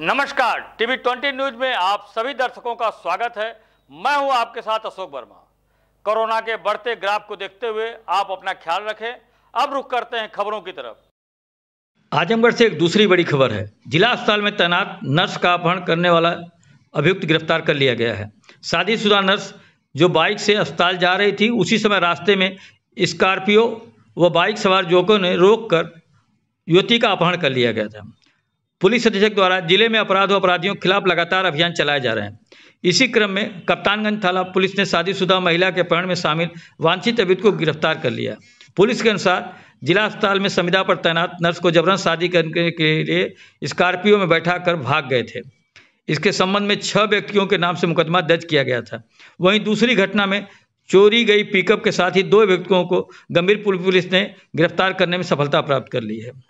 नमस्कार TV twenty news में आप सभी दर्शकों का स्वागत है मैं हूं आपके साथ अशोक वर्मा कोरोना के बढ़ते ग्राफ को देखते हुए आप अपना ख्याल रखें अब रुख करते हैं खबरों की तरफ आजमगढ़ से एक दूसरी बड़ी खबर है जिला अस्पताल में तैनात नर्स का अपहरण करने वाला अभियुक्त गिरफ्तार कर लिया गया है शादीशुदा नर्स जो बाइक से अस्पताल जा रही थी उसी समय रास्ते में स्कॉर्पियो व बाइक सवार युवकों ने रोक कर युवती का अपहरण कर लिया गया था पुलिस अधीक्षक द्वारा जिले में अपराध अपराधियों के खिलाफ लगातार अभियान चलाए जा रहे हैं इसी क्रम में कप्तानगंज थाना पुलिस ने शादीशुदा महिला के अपहरण में शामिल वांछित अभियुक्त को गिरफ्तार कर लिया पुलिस के अनुसार जिला अस्पताल में संविदा पर तैनात नर्स को जबरन शादी करने के लिए स्कॉर्पियो में बैठा कर भाग गए थे इसके संबंध में छह व्यक्तियों के नाम से मुकदमा दर्ज किया गया था वहीं दूसरी घटना में चोरी गई पिकअप के साथ ही दो व्यक्तियों को गंभीर पुलिस ने गिरफ्तार करने में सफलता प्राप्त कर ली है